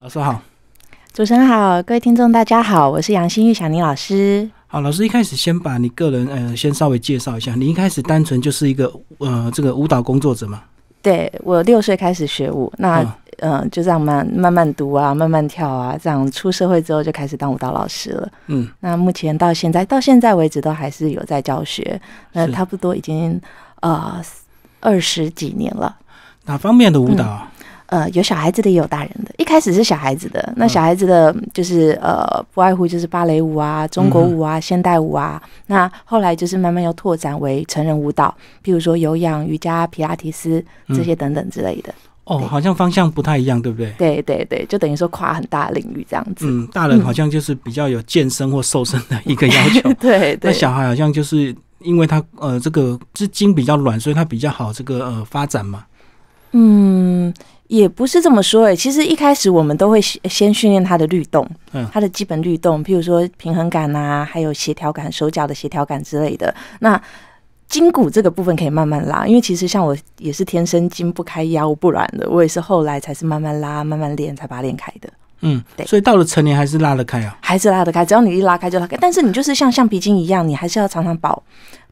老师好，主持人好，各位听众大家好，我是杨新玉小宁老师。好，老师一开始先把你个人呃先稍微介绍一下，你一开始单纯就是一个呃这个舞蹈工作者嘛？对我六岁开始学舞，那嗯就这样慢慢慢读啊，慢慢跳啊，这样出社会之后就开始当舞蹈老师了。嗯，那目前到现在到现在为止都还是有在教学，那差不多已经啊二十几年了。哪方面的舞蹈？呃，有小孩子的，也有大人的。一开始是小孩子的，那小孩子的就是呃，不外乎就是芭蕾舞啊、中国舞啊、现代舞啊。那后来就是慢慢又拓展为成人舞蹈，比如说有氧、瑜伽、皮拉提斯这些等等之类的。哦，好像方向不太一样，对不对？对对对，就等于说跨很大领域这样子。嗯，大人好像就是比较有健身或瘦身的一个要求。对对，那小孩好像就是因为他呃，这个是筋比较软，所以他比较好这个呃发展嘛。嗯。也不是这么说哎，其实一开始我们都会先训练他的律动，嗯，他的基本律动，譬如说平衡感啊，还有协调感，手脚的协调感之类的。那筋骨这个部分可以慢慢拉，因为其实像我也是天生筋不开、腰不软的，我也是后来才是慢慢拉、慢慢练才把它练开的。嗯，对，所以到了成年还是拉得开啊，还是拉得开，只要你一拉开就拉开。但是你就是像橡皮筋一样，你还是要常常保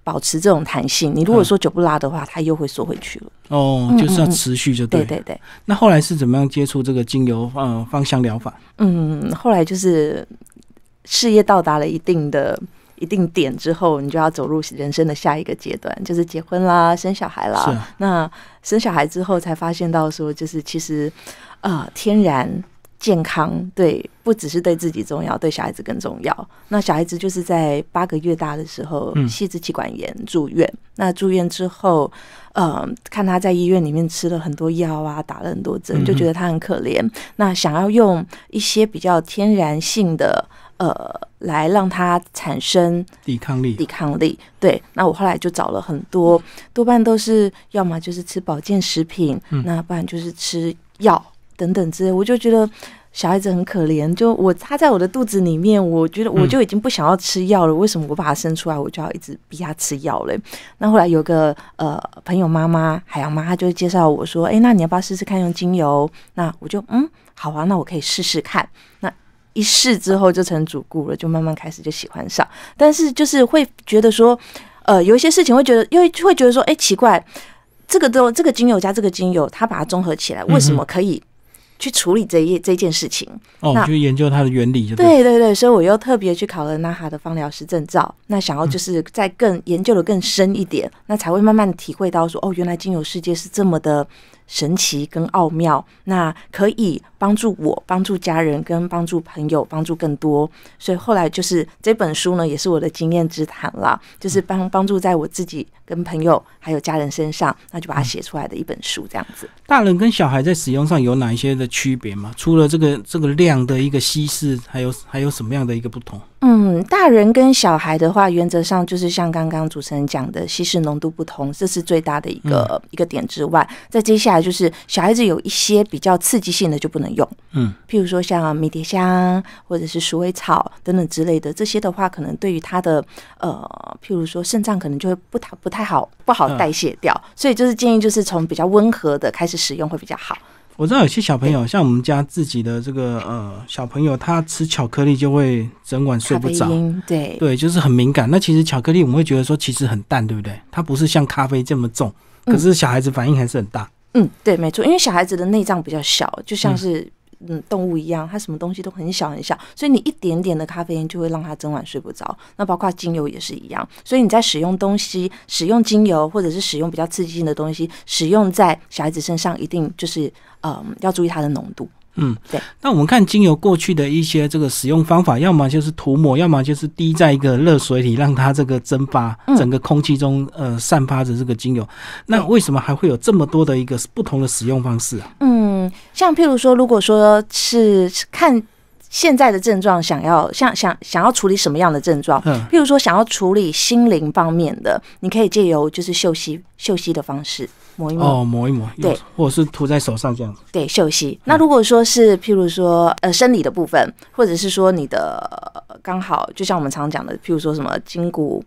保持这种弹性，你如果说久不拉的话，它又会缩回去了。哦，就是要持续，就对。对对对。那后来是怎么样接触这个精油嗯芳香疗法？嗯，后来就是事业到达了一定的一定点之后，你就要走入人生的下一个阶段，就是结婚啦、生小孩啦。那生小孩之后才发现到说，就是其实啊，天然。健康对不只是对自己重要，对小孩子更重要。那小孩子就是在八个月大的时候细支气管炎住院，那住院之后，呃，看他在医院里面吃了很多药啊，打了很多针，就觉得他很可怜。那想要用一些比较天然性的，呃，来让他产生抵抗力，抵抗力。对，那我后来就找了很多，多半都是要么就是吃保健食品，那不然就是吃药。等等之类，我就觉得小孩子很可怜。就我他在我的肚子里面，我觉得我就已经不想要吃药了。为什么我把他生出来，我就要一直逼他吃药嘞？那后来有个呃朋友妈妈海洋妈，她就介绍我说：“哎，那你要不要试试看用精油？”那我就嗯，好啊，那我可以试试看。那一试之后就成主顾了，就慢慢开始就喜欢上。但是就是会觉得说，呃，有一些事情会觉得，因为会觉得说，哎，奇怪，这个都这个精油加这个精油，它把它综合起来，为什么可以？去处理这一这件事情哦，去研究它的原理就对对对，所以我又特别去考了那哈的方疗师证照，那想要就是再更研究的更深一点，那才会慢慢的体会到说哦，原来精油世界是这么的。神奇跟奥妙，那可以帮助我、帮助家人跟帮助朋友、帮助更多。所以后来就是这本书呢，也是我的经验之谈了，就是帮帮助在我自己、跟朋友还有家人身上，那就把它写出来的一本书这样子。大人跟小孩在使用上有哪一些的区别吗？除了这个这个量的一个稀释，还有还有什么样的一个不同？嗯，大人跟小孩的话，原则上就是像刚刚主持人讲的，稀释浓度不同，这是最大的一个一个点之外，在接下来。就是小孩子有一些比较刺激性的就不能用，嗯，譬如说像迷迭香或者是鼠尾草等等之类的，这些的话可能对于他的呃，譬如说肾脏可能就会不太不太好不好代谢掉，所以就是建议就是从比较温和的开始使用会比较好。我知道有些小朋友像我们家自己的这个呃小朋友，他吃巧克力就会整晚睡不着，对对，就是很敏感。那其实巧克力我们会觉得说其实很淡，对不对？它不是像咖啡这么重，可是小孩子反应还是很大。嗯，对，没错，因为小孩子的内脏比较小，就像是嗯动物一样，它什么东西都很小很小，所以你一点点的咖啡因就会让他整晚睡不着。那包括精油也是一样，所以你在使用东西、使用精油或者是使用比较刺激性的东西，使用在小孩子身上，一定就是嗯要注意它的浓度。嗯，对。那我们看精油过去的一些这个使用方法，要么就是涂抹，要么就是滴在一个热水里，让它这个蒸发，整个空气中呃散发着这个精油。那为什么还会有这么多的一个不同的使用方式啊？嗯，像譬如说，如果说是看。现在的症状想要像想想要处理什么样的症状？嗯，譬如说想要处理心灵方面的，你可以借由就是嗅息嗅息的方式抹一哦，抹一抹对，或者是涂在手上这样。子。对，嗅息。那如果说是譬如说呃生理的部分，或者是说你的刚好就像我们常讲的，譬如说什么筋骨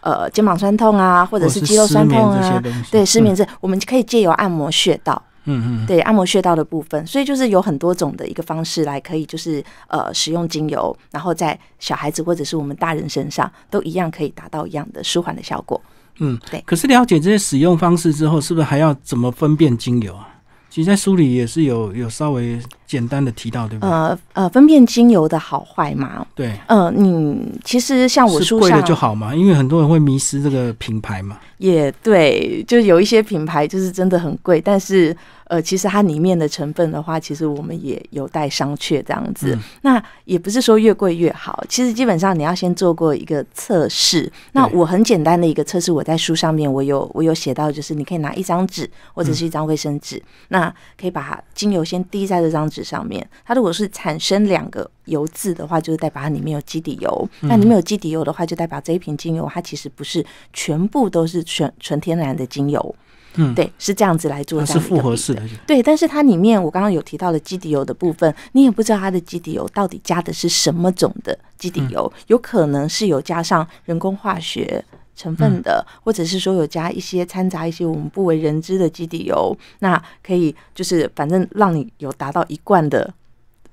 呃肩膀酸痛啊，或者是肌肉酸痛啊，对，失眠症，我们可以借由按摩穴道。嗯嗯，对，按摩穴道的部分，所以就是有很多种的一个方式来可以，就是呃，使用精油，然后在小孩子或者是我们大人身上都一样可以达到一样的舒缓的效果。嗯，对。可是了解这些使用方式之后，是不是还要怎么分辨精油啊？其实，在书里也是有有稍微简单的提到，对不对？呃呃，分辨精油的好坏嘛。对，呃，你其实像我书上贵了就好嘛，因为很多人会迷失这个品牌嘛。也对，就有一些品牌就是真的很贵，但是。呃，其实它里面的成分的话，其实我们也有待商榷这样子。那也不是说越贵越好，其实基本上你要先做过一个测试。那我很简单的一个测试，我在书上面我有我有写到，就是你可以拿一张纸，或者是一张卫生纸，那可以把它精油先滴在这张纸上面。它如果是产生两个油渍的话，就是代表它里面有基底油。那里面有基底油的话，就代表这一瓶精油它其实不是全部都是纯纯天然的精油。嗯，对，是这样子来做，它是复合式的，对。但是它里面我刚刚有提到的基底油的部分，你也不知道它的基底油到底加的是什么种的基底油，有可能是有加上人工化学成分的，或者是说有加一些掺杂一些我们不为人知的基底油，那可以就是反正让你有达到一贯的。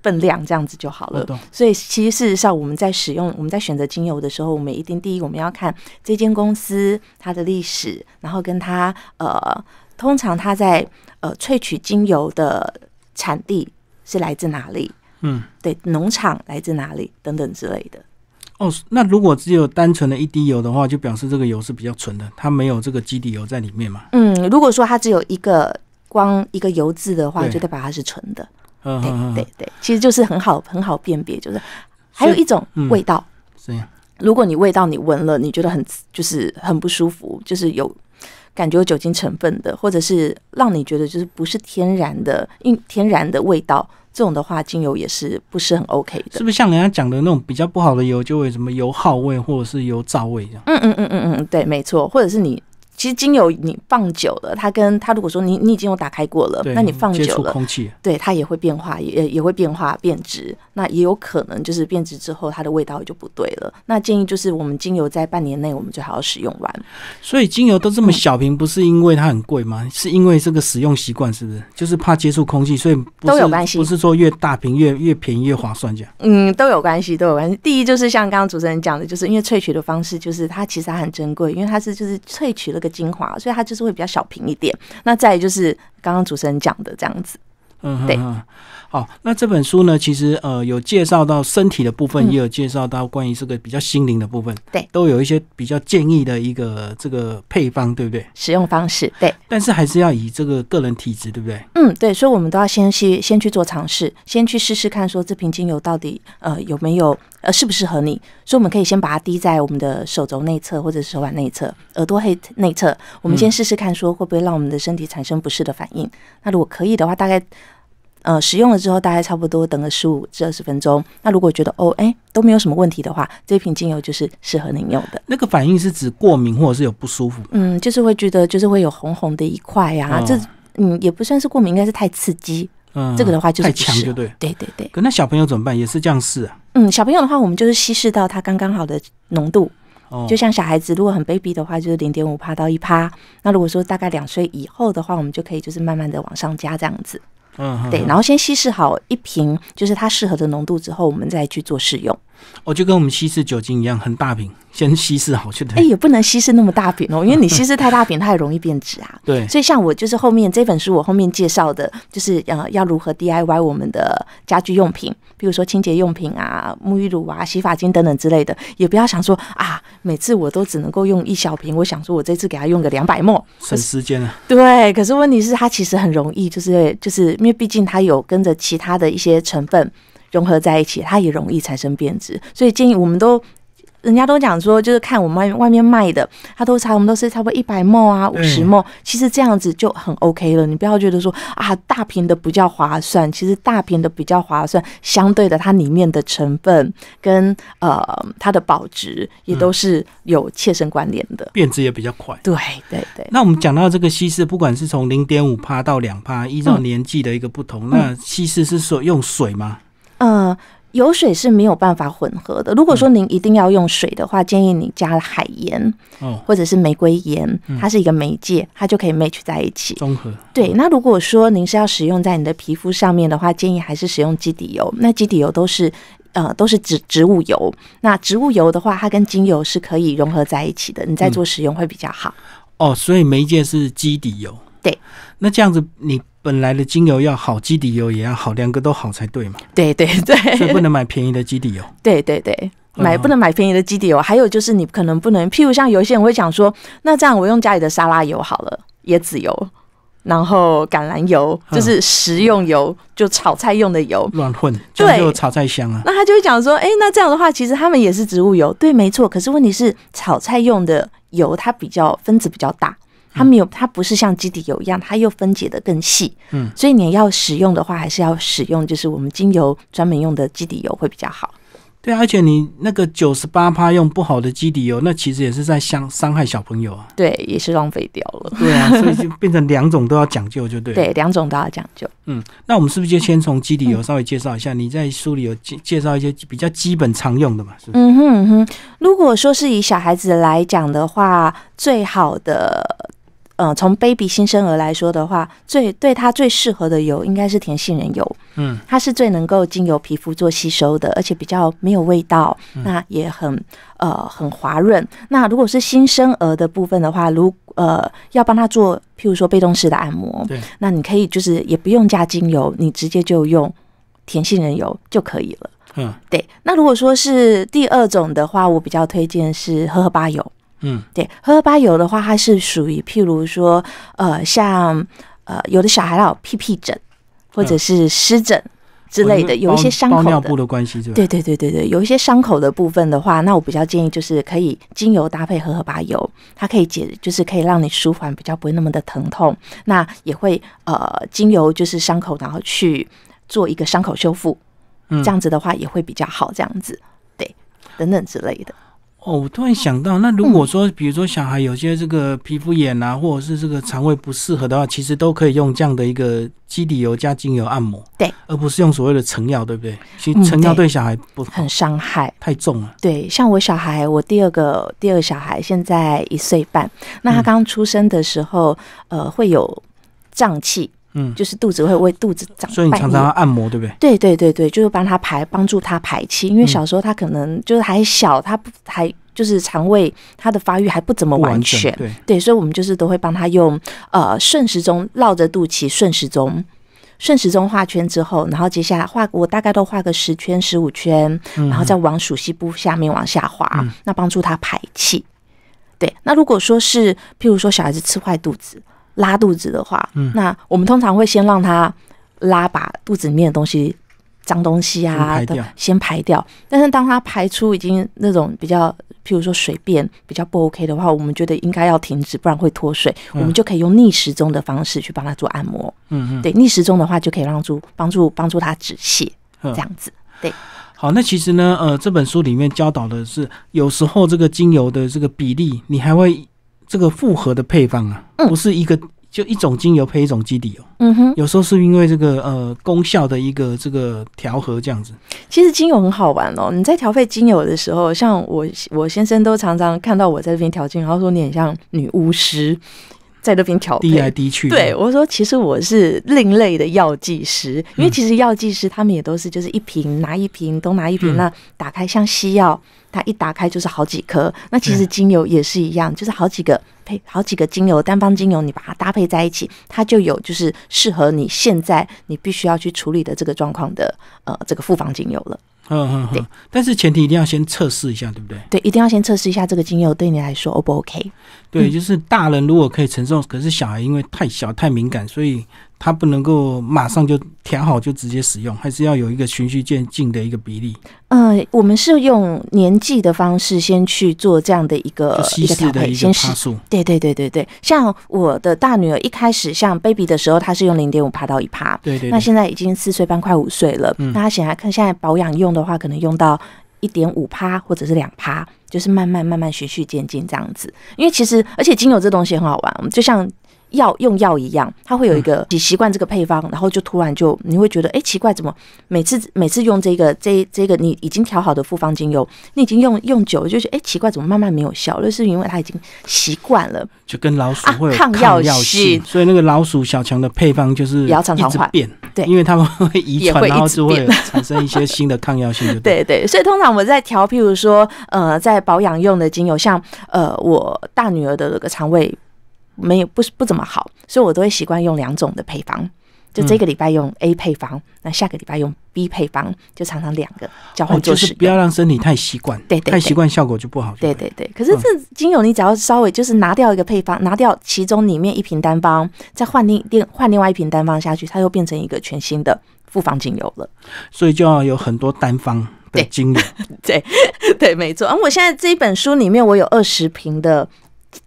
分量这样子就好了。所以其实事实上，我们在使用我们在选择精油的时候，我们一定第一，我们要看这间公司它的历史，然后跟它呃，通常它在呃萃取精油的产地是来自哪里？嗯，对，农场来自哪里等等之类的。哦，那如果只有单纯的一滴油的话，就表示这个油是比较纯的，它没有这个基底油在里面嘛？嗯，如果说它只有一个光一个油渍的话，就代表它是纯的。嗯，对对对，其实就是很好很好辨别，就是还有一种味道。是，如果你味道你闻了，你觉得很就是很不舒服，就是有感觉有酒精成分的，或者是让你觉得就是不是天然的，因天然的味道，这种的话精油也是不是很 OK 的。是不是像人家讲的那种比较不好的油，就会什么油耗味或者是油皂味这样？嗯嗯嗯嗯嗯，对，没错，或者是你。其实精油你放久了，它跟它如果说你你已经有打开过了，那你放久了，空气，对它也会变化，也也会变化变质，那也有可能就是变质之后它的味道就不对了。那建议就是我们精油在半年内我们最好使用完。所以精油都这么小瓶，不是因为它很贵吗？是因为这个使用习惯是不是？就是怕接触空气，所以都有关系。不是说越大瓶越越便宜越划算这样。嗯，都有关系，都有关系。第一就是像刚刚主持人讲的，就是因为萃取的方式，就是它其实它很珍贵，因为它是就是萃取了个。精华，所以它就是会比较小瓶一点。那再就是刚刚主持人讲的这样子，嗯，对，好。那这本书呢，其实呃有介绍到身体的部分，也有介绍到关于这个比较心灵的部分，对，都有一些比较建议的一个这个配方，对不对？使用方式，对。但是还是要以这个个人体质，对不对？嗯，对。所以我们都要先去先去做尝试，先去试试看，说这瓶精油到底呃有没有。呃，适不适合你？所以我们可以先把它滴在我们的手肘内侧，或者是手腕内侧、耳朵内内侧。我们先试试看，说会不会让我们的身体产生不适的反应。那如果可以的话，大概呃使用了之后，大概差不多等个十五至二十分钟。那如果觉得哦，哎都没有什么问题的话，这瓶精油就是适合您用的。那个反应是指过敏或者是有不舒服？嗯，就是会觉得就是会有红红的一块啊。这嗯也不算是过敏，应该是太刺激。嗯，这个的话就是太强，就对，对对对。可那小朋友怎么办？也是这样试啊。嗯，小朋友的话，我们就是稀释到它刚刚好的浓度。哦，就像小孩子如果很 baby 的话，就是零点五趴到一趴。那如果说大概两岁以后的话，我们就可以就是慢慢的往上加这样子。嗯，对，然后先稀释好一瓶就是它适合的浓度之后，我们再去做试用。哦，就跟我们稀释酒精一样，很大瓶，先稀释好去的。哎，也不能稀释那么大瓶哦，因为你稀释太大瓶，它也容易变质啊。对，所以像我就是后面这本书，我后面介绍的就是呃，要如何 DIY 我们的家居用品，比如说清洁用品啊、沐浴乳啊、洗发精等等之类的，也不要想说啊，每次我都只能够用一小瓶。我想说，我这次给他用个两百沫，省时间啊。对，可是问题是它其实很容易，就是就是因为毕竟它有跟着其他的一些成分。融合在一起，它也容易产生变质。所以建议我们都，人家都讲说，就是看我们外面卖的，他都差，我们都是差不多一百沫啊，五十沫，其实这样子就很 OK 了。你不要觉得说啊，大瓶的比较划算，其实大瓶的比较划算，相对的它里面的成分跟呃它的保值也都是有切身关联的，变质也比较快。对对对。那我们讲到这个稀释，不管是从零点五帕到两帕，依照年纪的一个不同，那稀释是说用水吗？呃，油水是没有办法混合的。如果说您一定要用水的话，建议你加海盐，哦，或者是玫瑰盐，它是一个媒介，它就可以 match 在一起，综合。对，那如果说您是要使用在你的皮肤上面的话，建议还是使用基底油。那基底油都是呃都是植植物油，那植物油的话，它跟精油是可以融合在一起的，你在做使用会比较好。哦，所以媒介是基底油。对，那这样子你。本来的精油要好，基底油也要好，两个都好才对嘛。对对 对，所以不能买便宜的基底油。对对对，买不能买便宜的基底油。还有就是你可能不能，譬如像有些人会讲说，那这样我用家里的沙拉油好了，椰子油，然后橄榄油，就是食用油，就炒菜用的油，乱混，对，炒菜香啊。那他就会讲说，哎，那这样的话，其实他们也是植物油，对，没错。可是问题是，炒菜用的油它比较分子比较大。它没有，它不是像基底油一样，它又分解的更细，嗯，所以你要使用的话，还是要使用就是我们精油专门用的基底油会比较好。对啊，而且你那个九十八趴用不好的基底油，那其实也是在伤伤害小朋友啊。对，也是浪费掉了。对啊，所以就变成两种都要讲究，就对。对，两种都要讲究。嗯，那我们是不是就先从基底油稍微介绍一下？你在书里有介介绍一些比较基本常用的嘛？嗯哼哼。如果说是以小孩子来讲的话，最好的。嗯，从 baby 新生儿来说的话，最对它最适合的油应该是甜杏仁油。嗯，它是最能够经由皮肤做吸收的，而且比较没有味道，那也很呃很滑润。那如果是新生儿的部分的话，如呃要帮他做，譬如说被动式的按摩，对，那你可以就是也不用加精油，你直接就用甜杏仁油就可以了。嗯，对。那如果说是第二种的话，我比较推荐是荷荷巴油。嗯，对，荷荷巴油的话，它是属于譬如说，呃，像呃，有的小孩有屁屁疹，或者是湿疹之类的，有一些伤口的尿布的关系，对对对对对对，有一些伤口的部分的话，那我比较建议就是可以精油搭配荷荷巴油，它可以解，就是可以让你舒缓，比较不会那么的疼痛。那也会呃，精油就是伤口，然后去做一个伤口修复，这样子的话也会比较好，这样子，对，等等之类的。哦，我突然想到，那如果说，比如说小孩有些这个皮肤炎啊，或者是这个肠胃不适合的话，其实都可以用这样的一个基底油加精油按摩，对，而不是用所谓的成药，对不对？其实成药对小孩不很伤害，太重了。对，像我小孩，我第二个第二小孩现在一岁半，那他刚出生的时候，呃，会有胀气。嗯，就是肚子会为肚子长，所以你常常按摩，对不对？对对对对，就是帮他排，帮助他排气，因为小时候他可能就是还小，他不还就是肠胃他的发育还不怎么完全，对对，所以我们就是都会帮他用呃顺时钟绕着肚脐顺时钟顺时钟画圈之后，然后接下来画我大概都画个十圈十五圈，然后再往鼠蹊部下面往下滑，那帮助他排气。对，那如果说是譬如说小孩子吃坏肚子。拉肚子的话，那我们通常会先让他拉，把肚子里面的东西、脏东西啊，先排掉。但是当他排出已经那种比较，譬如说水便比较不 OK 的话，我们觉得应该要停止，不然会脱水。我们就可以用逆时钟的方式去帮他做按摩。嗯嗯，对，逆时钟的话就可以让助帮助帮助他止泻。这样子，对。好，那其实呢，呃，这本书里面教导的是，有时候这个精油的这个比例，你还会。这个复合的配方啊，不是一个就一种精油配一种基底哦。嗯哼，有时候是因为这个呃功效的一个这个调和这样子。其实精油很好玩哦，你在调配精油的时候，像我我先生都常常看到我在这边调精油，他说你很像女巫师在这边调滴来滴去。对，我说其实我是另类的药剂师，因为其实药剂师他们也都是就是一瓶拿一瓶，东拿一瓶，那打开像西药。它一打开就是好几颗，那其实精油也是一样，就是好几个配好几个精油单方精油，你把它搭配在一起，它就有就是适合你现在你必须要去处理的这个状况的呃这个复方精油了。嗯嗯嗯，但是前提一定要先测试一下，对不对？对，一定要先测试一下这个精油对你来说 O 不 OK？对，就是大人如果可以承受，可是小孩因为太小太敏感，所以。它不能够马上就调好就直接使用，还是要有一个循序渐进的一个比例。呃，我们是用年纪的方式先去做这样的一个一个调配，先对对对对对，像我的大女儿一开始像 baby 的时候，她是用零点五趴到一趴。对对。那现在已经四岁半，快五岁了。嗯。那她想要看现在保养用的话，可能用到一点五趴或者是两趴，就是慢慢慢慢循序渐进这样子。因为其实而且精油这东西很好玩，就像。药用药一样，它会有一个你习惯这个配方，然后就突然就你会觉得哎奇怪，怎么每次每次用这个这这个你已经调好的复方精油，你已经用用久了，就觉得哎奇怪，怎么慢慢没有效？那是因为它已经习惯了，就跟老鼠会抗药性，所以那个老鼠小强的配方就是也要常常换，对，因为它们会遗传，然后就会 产生一些新的抗药性。对对对，所以通常我在调，譬如说呃，在保养用的精油，像呃我大女儿的那个肠胃。没有不不怎么好，所以我都会习惯用两种的配方。就这个礼拜用 A 配方，那下个礼拜用 B 配方，就常常两个交换就是不要让身体太习惯，对对，太习惯效果就不好。对对对，可是这精油你只要稍微就是拿掉一个配方，拿掉其中里面一瓶单方，再换另另换另外一瓶单方下去，它又变成一个全新的复方精油了。所以就要有很多单方的精油。对 对，没错。而我现在这一本书里面，我有二十瓶的。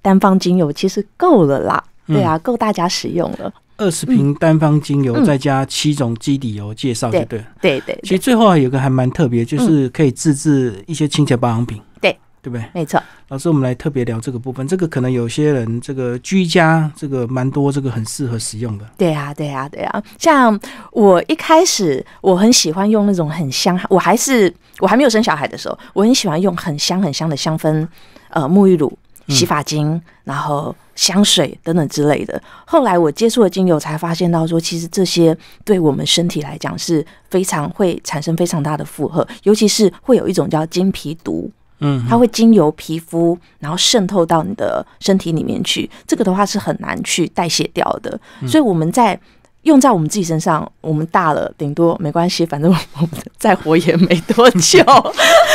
单方精油其实够了啦，对啊，够大家使用了。二十瓶单方精油，再加七种基底油介绍就对了。对对，其实最后还有个还蛮特别，就是可以自制一些清洁保养品。对对不对？没错，老师，我们来特别聊这个部分。这个可能有些人这个居家这个蛮多，这个很适合使用的。对啊，对啊，对啊。像我一开始我很喜欢用那种很香，我还是我还没有生小孩的时候，我很喜欢用很香很香的香氛呃沐浴乳。洗发精，然后香水等等之类的。后来我接触了精油，才发现到说，其实这些对我们身体来讲是非常会产生非常大的负荷，尤其是会有一种叫金皮毒，嗯，它会经由皮肤，然后渗透到你的身体里面去。这个的话是很难去代谢掉的。所以我们在用在我们自己身上，我们大了，顶多没关系，反正我们再活也没多久。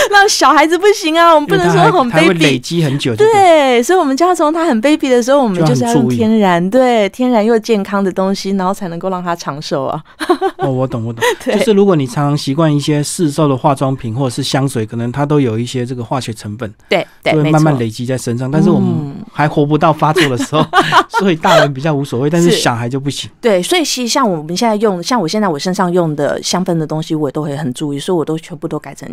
让小孩子不行啊！我们不能说很卑鄙。他会累积很久。对，所以，我们就要从他很卑鄙的时候，我们就是要用天然，对，天然又健康的东西，然后才能够让他长寿啊。哦，我懂，我懂。就是如果你常常习惯一些市售的化妆品或者是香水，可能它都有一些这个化学成分，对，会慢慢累积在身上。但是我们还活不到发作的时候，所以大人比较无所谓，但是小孩就不行。对，所以其实像我们现在用，像我现在我身上用的香氛的东西，我也都会很注意，所以我都全部都改成。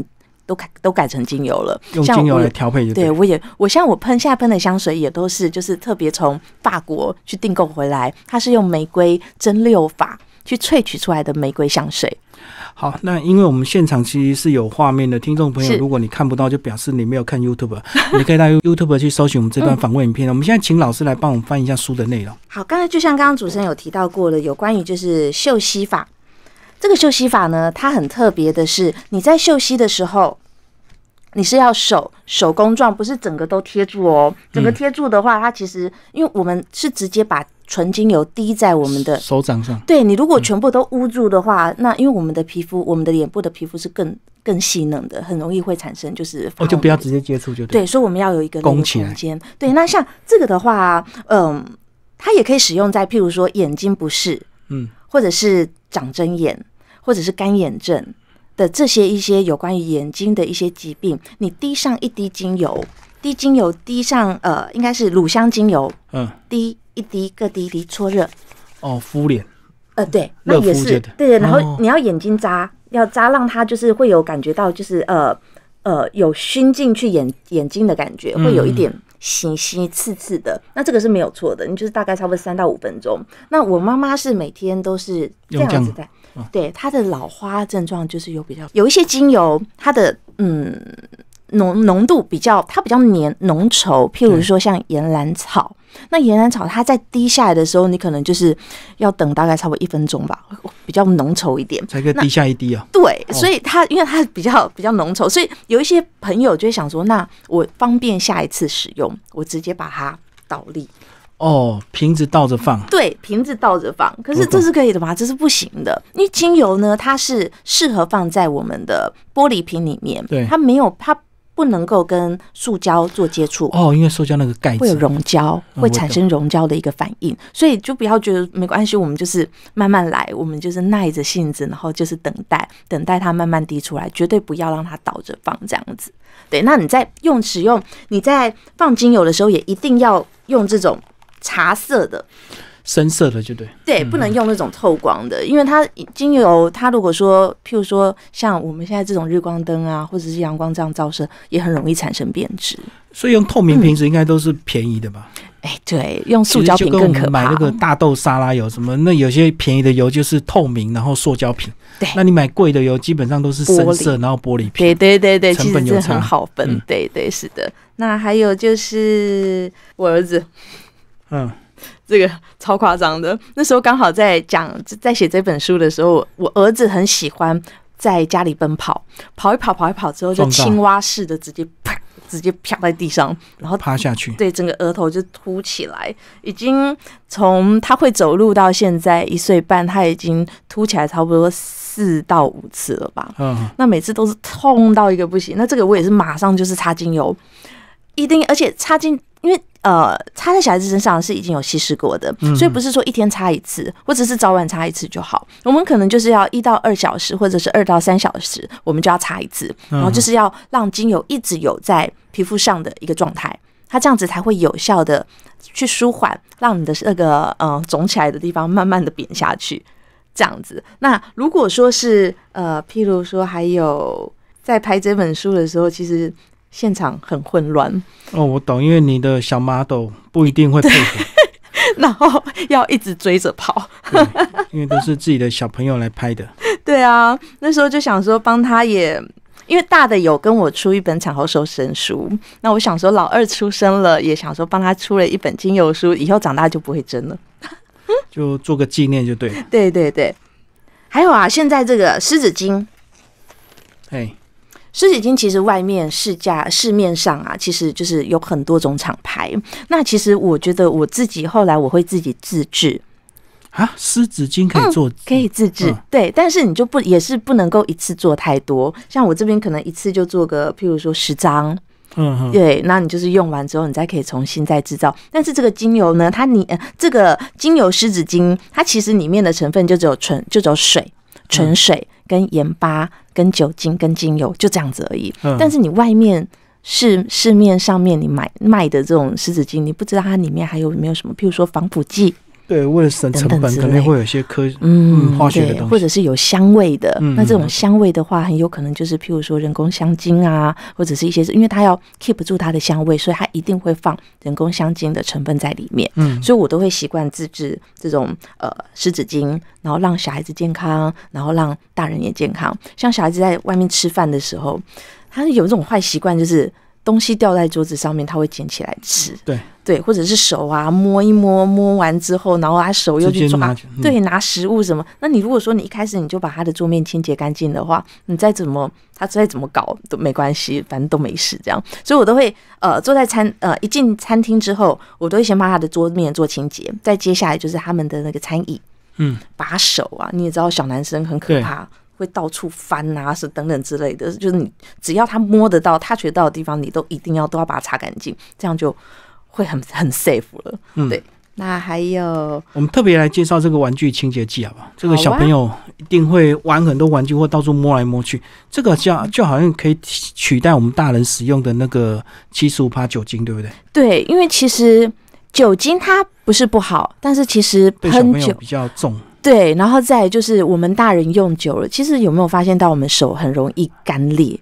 都改都改成精油了，用精油来调配。对，我也我像我喷下喷的香水也都是就是特别从法国去订购回来，它是用玫瑰蒸馏法去萃取出来的玫瑰香水。好，那因为我们现场其实是有画面的，听众朋友，如果你看不到，就表示你没有看 YouTube，你可以到 YouTube 去搜寻我们这段访问影片。我们现在请老师来帮我们翻一下书的内容。好，刚才就像刚刚主持人有提到过了，有关于就是嗅息法。这个嗅吸法呢，它很特别的是，你在嗅吸的时候，你是要手手工状，不是整个都贴住哦。整个贴住的话，它其实因为我们是直接把纯精油滴在我们的手掌上。对你如果全部都捂住的话，那因为我们的皮肤，我们的脸部的皮肤是更更细嫩的，很容易会产生就是哦，就不要直接接触就对。所以我们要有一个空间。对，那像这个的话，嗯，它也可以使用在譬如说眼睛不适，嗯，或者是长针眼。或者是干眼症的这些一些有关于眼睛的一些疾病，你滴上一滴精油，滴精油滴上呃，应该是乳香精油，嗯，滴一滴，各滴一滴，搓热，哦，敷脸，呃，对，那也是，对然后你要眼睛扎，要扎让它就是会有感觉到就是呃呃有熏进去眼眼睛的感觉，会有一点咸咸刺刺的，那这个是没有错的，你就是大概差不多三到五分钟。那我妈妈是每天都是这样子在，对它的老花症状就是有比较有一些精油，它的嗯浓浓度比较它比较黏浓稠，譬如说像岩兰草。那岩兰草它在滴下来的时候，你可能就是要等大概差不多一分钟吧，比较浓稠一点。才可以滴下一滴啊？对，所以它因为它比较比较浓稠，所以有一些朋友就想说，那我方便下一次使用，我直接把它倒立。哦，瓶子倒着放，对，瓶子倒着放，可是这是可以的吗？这是不行的，因为精油呢，它是适合放在我们的玻璃瓶里面，对，它没有，它不能够跟塑胶做接触。哦，因为塑胶那个盖会有溶胶，会产生溶胶的一个反应，所以就不要觉得没关系，我们就是慢慢来，我们就是耐着性子，然后就是等待，等待它慢慢滴出来，绝对不要让它倒着放这样子。对，那你在用使用你在放精油的时候，也一定要用这种。茶色的，深色的就对，对，不能用那种透光的，因为它精油，它如果说，譬如说像我们现在这种日光灯啊，或者是阳光这样照射，也很容易产生变质。所以用透明瓶子应该都是便宜的吧？哎，对，用塑胶瓶更可怕。那个大豆沙拉油什么，那有些便宜的油就是透明，然后塑胶瓶。对，那你买贵的油，基本上都是深色，然后玻璃瓶。对对对对，其实很好分。对对，是的。那还有就是我儿子。嗯，这个超夸张的。那时候刚好在讲，在写这本书的时候，我儿子很喜欢在家里奔跑，跑一跑，跑一跑之后，就青蛙似的直接啪，直接啪在地上，然后趴下去。对，整个额头就凸起来。已经从他会走路到现在一岁半，他已经凸起来差不多四到五次了吧？嗯，那每次都是痛到一个不行。那这个我也是马上就是擦精油，一定，而且擦精。因为呃，擦在小孩子身上是已经有稀释过的，所以不是说一天擦一次，或者是早晚擦一次就好。我们可能就是要一到二小时，或者是二到三小时，我们就要擦一次，然后就是要让精油一直有在皮肤上的一个状态，它这样子才会有效的去舒缓，让你的那个呃肿起来的地方慢慢的扁下去。这样子，那如果说是呃，譬如说还有在拍这本书的时候，其实。现场很混乱哦，我懂，因为你的小 model 不一定会配合，然后要一直追着跑，因为都是自己的小朋友来拍的。对啊，那时候就想说帮他也，因为大的有跟我出一本产后瘦神书，那我想说老二出生了也想说帮他出了一本金友书，以后长大就不会争了，就做个纪念就对了。对对对，还有啊，现在这个狮子精，哎。湿纸巾其实外面市价市面上啊，其实就是有很多种厂牌。那其实我觉得我自己后来我会自己自制啊，湿纸巾可以做，可以自制，对。但是你就不也是不能够一次做太多，像我这边可能一次就做个，譬如说十张，嗯，对。那你就是用完之后，你再可以重新再制造。但是这个精油呢，它呃、这个精油湿纸巾，它其实里面的成分就只有纯，就只有水。纯水、跟盐巴、跟酒精、跟精油，就这样子而已。但是你外面市市面上面你买卖的这种湿纸巾，你不知道它里面还有没有什么，譬如说防腐剂。对，为了省成本，肯定会有些科嗯，对，或者是有香味的。那这种香味的话，很有可能就是譬如说人工香精啊，或者是一些，因为它要 keep 住它的香味，所以它一定会放人工香精的成分在里面。嗯，所以我都会习惯自制这种呃湿纸巾，然后让小孩子健康，然后让大人也健康。像小孩子在外面吃饭的时候，他有这种坏习惯，就是。东西掉在桌子上面，他会捡起来吃。对对，或者是手啊，摸一摸，摸完之后，然后他手又去抓，对，拿食物什么。那你如果说你一开始你就把他的桌面清洁干净的话，你再怎么他再怎么搞都没关系，反正都没事这样。所以我都会呃坐在餐呃一进餐厅之后，我都会先把他的桌面做清洁，再接下来就是他们的那个餐椅，嗯，把手啊，你也知道小男生很可怕。会到处翻啊，是等等之类的，就是你只要他摸得到、他得到的地方，你都一定要都要把它擦干净，这样就会很很 safe 了。嗯，对。那还有，我们特别来介绍这个玩具清洁剂，好不好？这个小朋友一定会玩很多玩具或到处摸来摸去，这个叫就好像可以取代我们大人使用的那个七十五酒精，对不对？对，因为其实酒精它不是不好，但是其实喷酒比较重。对，然后再就是我们大人用久了，其实有没有发现到我们手很容易干裂？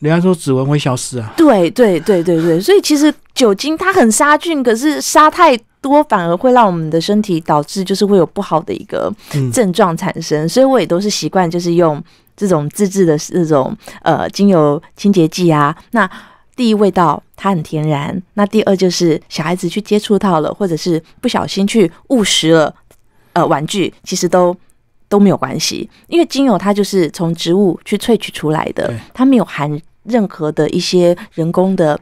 人家说指纹会消失啊。对对对对对，所以其实酒精它很杀菌，可是杀太多反而会让我们的身体导致就是会有不好的一个症状产生。所以我也都是习惯就是用这种自制的这种呃精油清洁剂啊。那第一味道它很天然，那第二就是小孩子去接触到了，或者是不小心去误食了。呃，玩具其实都都没有关系，因为精油它就是从植物去萃取出来的，它没有含任何的一些人工的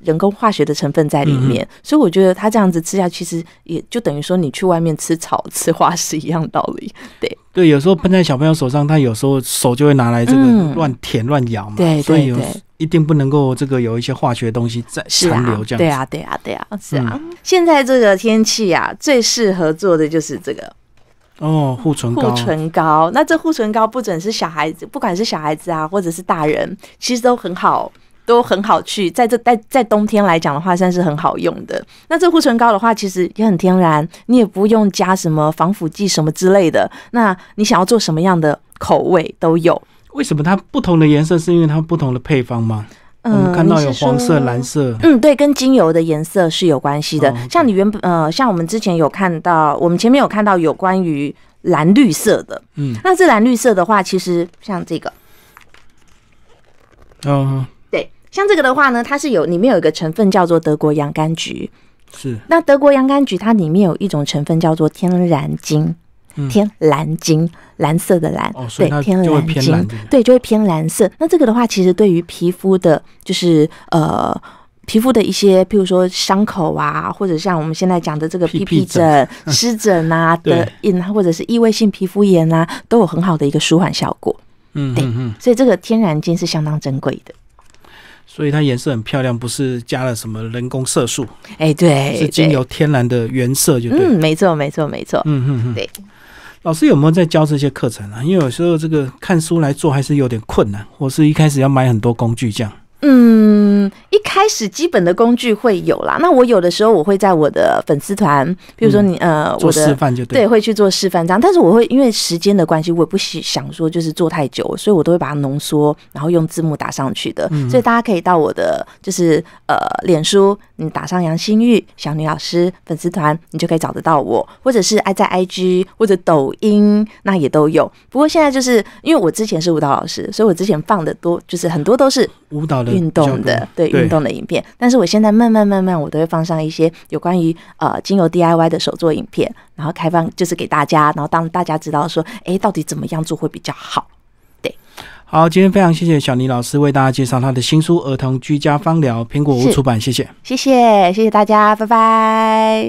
人工化学的成分在里面，所以我觉得它这样子吃下，其实也就等于说你去外面吃草吃花是一样道理。对对，有时候喷在小朋友手上，他有时候手就会拿来这个乱舔乱咬嘛，对对对。一定不能够这个有一些化学东西在残留这样。对啊，对啊，对啊，是啊。现在这个天气呀，最适合做的就是这个。哦，护唇膏，护唇膏。那这护唇膏不准是小孩子，不管是小孩子啊，或者是大人，其实都很好，都很好去。在这在在冬天来讲的话，算是很好用的。那这护唇膏的话，其实也很天然，你也不用加什么防腐剂什么之类的。那你想要做什么样的口味都有。为什么它不同的颜色是因为它不同的配方吗？嗯，看到有黄色、蓝色，嗯，对，跟精油的颜色是有关系的。像你原本，呃，像我们之前有看到，我们前面有看到有关于蓝绿色的，嗯，那这蓝绿色的话，其实像这个，嗯，对，像这个的话呢，它是有里面有一个成分叫做德国洋甘菊，是，那德国洋甘菊它里面有一种成分叫做天然金。天蓝金，蓝色的蓝，对，天蓝金，对，就会偏蓝色。那这个的话，其实对于皮肤的，就是呃，皮肤的一些，譬如说伤口啊，或者像我们现在讲的这个皮皮疹、湿疹啊的印，或者是异位性皮肤炎啊，都有很好的一个舒缓效果。嗯，对，嗯，所以这个天然金是相当珍贵的。所以它颜色很漂亮，不是加了什么人工色素？哎，对，是经由天然的原色就，嗯，没错，没错，没错，嗯嗯嗯，对。老师有没有在教这些课程啊？因为有时候这个看书来做还是有点困难，或是一开始要买很多工具这样。嗯。开始基本的工具会有啦，那我有的时候我会在我的粉丝团，比如说你呃，做示范就对，会去做示范这样。但是我会因为时间的关系，我不喜想说就是做太久，所以我都会把它浓缩，然后用字幕打上去的，所以大家可以到我的就是呃，脸书，你打上杨心玉小女老师粉丝团，你就可以找得到我，或者是爱在 IG 或者抖音，那也都有。不过现在就是因为我之前是舞蹈老师，所以我之前放的多，就是很多都是。舞蹈的运动的对运动的影片，但是我现在慢慢慢慢，我都会放上一些有关于呃精油 DIY 的手作影片，然后开放就是给大家，然后当大家知道说，哎，到底怎么样做会比较好？对，好，今天非常谢谢小倪老师为大家介绍他的新书《儿童居家芳疗》，苹果屋出版，谢谢，谢谢，谢谢大家，拜拜。